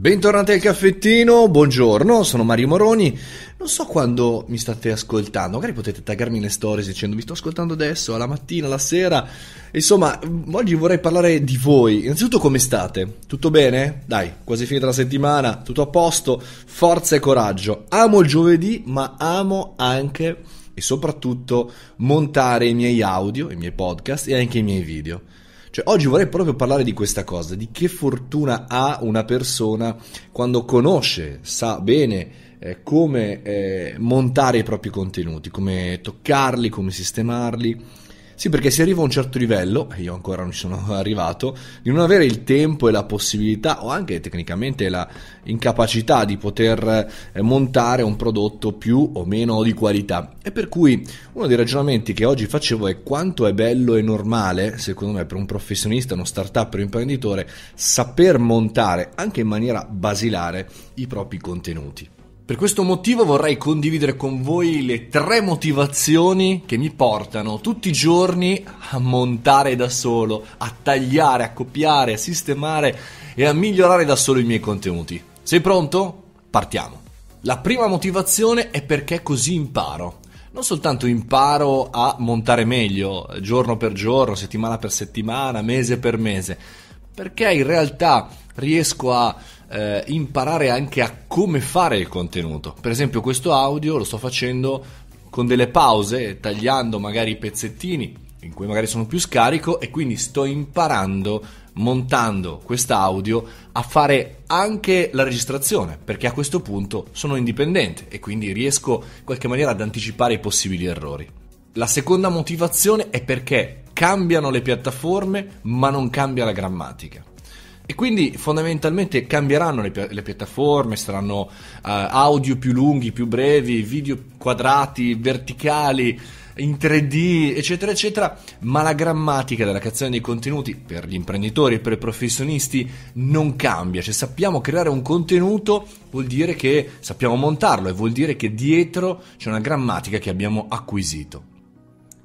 Bentornati al caffettino, buongiorno, sono Mario Moroni. Non so quando mi state ascoltando, magari potete taggarmi le stories dicendo mi sto ascoltando adesso, alla mattina, alla sera. Insomma, oggi vorrei parlare di voi. Innanzitutto come state? Tutto bene? Dai, quasi finita la settimana, tutto a posto, forza e coraggio. Amo il giovedì, ma amo anche e soprattutto montare i miei audio, i miei podcast e anche i miei video. Cioè, oggi vorrei proprio parlare di questa cosa, di che fortuna ha una persona quando conosce, sa bene eh, come eh, montare i propri contenuti, come toccarli, come sistemarli sì, perché si arriva a un certo livello, e io ancora non ci sono arrivato, di non avere il tempo e la possibilità, o anche tecnicamente la incapacità di poter eh, montare un prodotto più o meno di qualità. E per cui uno dei ragionamenti che oggi facevo è quanto è bello e normale, secondo me, per un professionista, uno startup, un imprenditore, saper montare anche in maniera basilare i propri contenuti. Per questo motivo vorrei condividere con voi le tre motivazioni che mi portano tutti i giorni a montare da solo, a tagliare, a copiare, a sistemare e a migliorare da solo i miei contenuti. Sei pronto? Partiamo. La prima motivazione è perché così imparo. Non soltanto imparo a montare meglio giorno per giorno, settimana per settimana, mese per mese, perché in realtà riesco a eh, imparare anche a come fare il contenuto. Per esempio questo audio lo sto facendo con delle pause, tagliando magari i pezzettini in cui magari sono più scarico e quindi sto imparando montando quest'audio a fare anche la registrazione perché a questo punto sono indipendente e quindi riesco in qualche maniera ad anticipare i possibili errori. La seconda motivazione è perché cambiano le piattaforme ma non cambia la grammatica. E quindi fondamentalmente cambieranno le, pi- le piattaforme, saranno uh, audio più lunghi, più brevi, video quadrati, verticali, in 3D, eccetera, eccetera, ma la grammatica della creazione dei contenuti per gli imprenditori e per i professionisti non cambia, cioè sappiamo creare un contenuto vuol dire che sappiamo montarlo e vuol dire che dietro c'è una grammatica che abbiamo acquisito.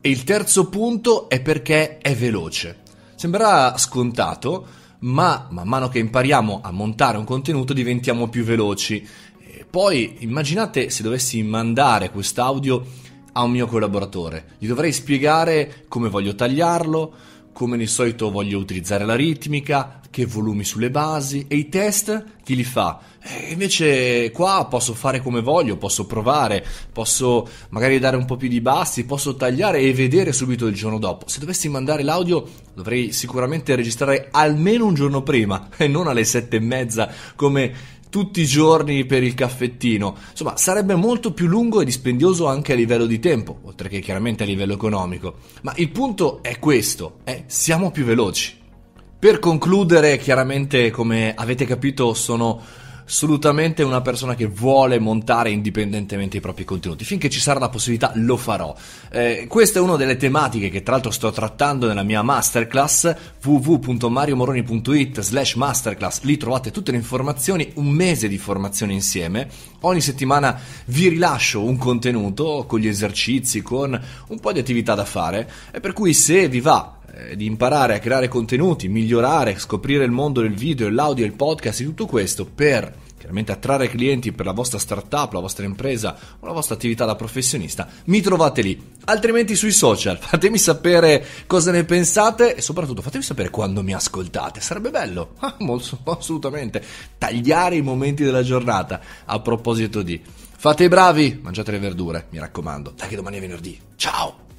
E il terzo punto è perché è veloce. Sembrerà scontato, ma man mano che impariamo a montare un contenuto diventiamo più veloci. E poi immaginate se dovessi mandare quest'audio a un mio collaboratore. Gli dovrei spiegare come voglio tagliarlo, come di solito voglio utilizzare la ritmica, che volumi sulle basi e i test chi li fa? E eh, invece qua posso fare come voglio, posso provare, posso magari dare un po' più di bassi, posso tagliare e vedere subito il giorno dopo. Se dovessi mandare l'audio dovrei sicuramente registrare almeno un giorno prima e non alle sette e mezza come tutti i giorni per il caffettino. Insomma, sarebbe molto più lungo e dispendioso anche a livello di tempo, oltre che chiaramente a livello economico. Ma il punto è questo, è siamo più veloci. Per concludere, chiaramente come avete capito sono assolutamente una persona che vuole montare indipendentemente i propri contenuti. Finché ci sarà la possibilità lo farò. Eh, questa è una delle tematiche che tra l'altro sto trattando nella mia masterclass www.mariomoroni.it slash masterclass. Lì trovate tutte le informazioni, un mese di formazione insieme. Ogni settimana vi rilascio un contenuto con gli esercizi, con un po' di attività da fare. E per cui se vi va eh, di imparare a creare contenuti, migliorare, scoprire il mondo del video, l'audio, il podcast e tutto questo per chiaramente attrarre clienti per la vostra startup, la vostra impresa o la vostra attività da professionista, mi trovate lì. Altrimenti sui social, fatemi sapere cosa ne pensate e soprattutto fatemi sapere quando mi ascoltate. Sarebbe bello, ah, assolutamente, tagliare i momenti della giornata. A proposito di, fate i bravi, mangiate le verdure, mi raccomando. Dai che domani è venerdì. Ciao!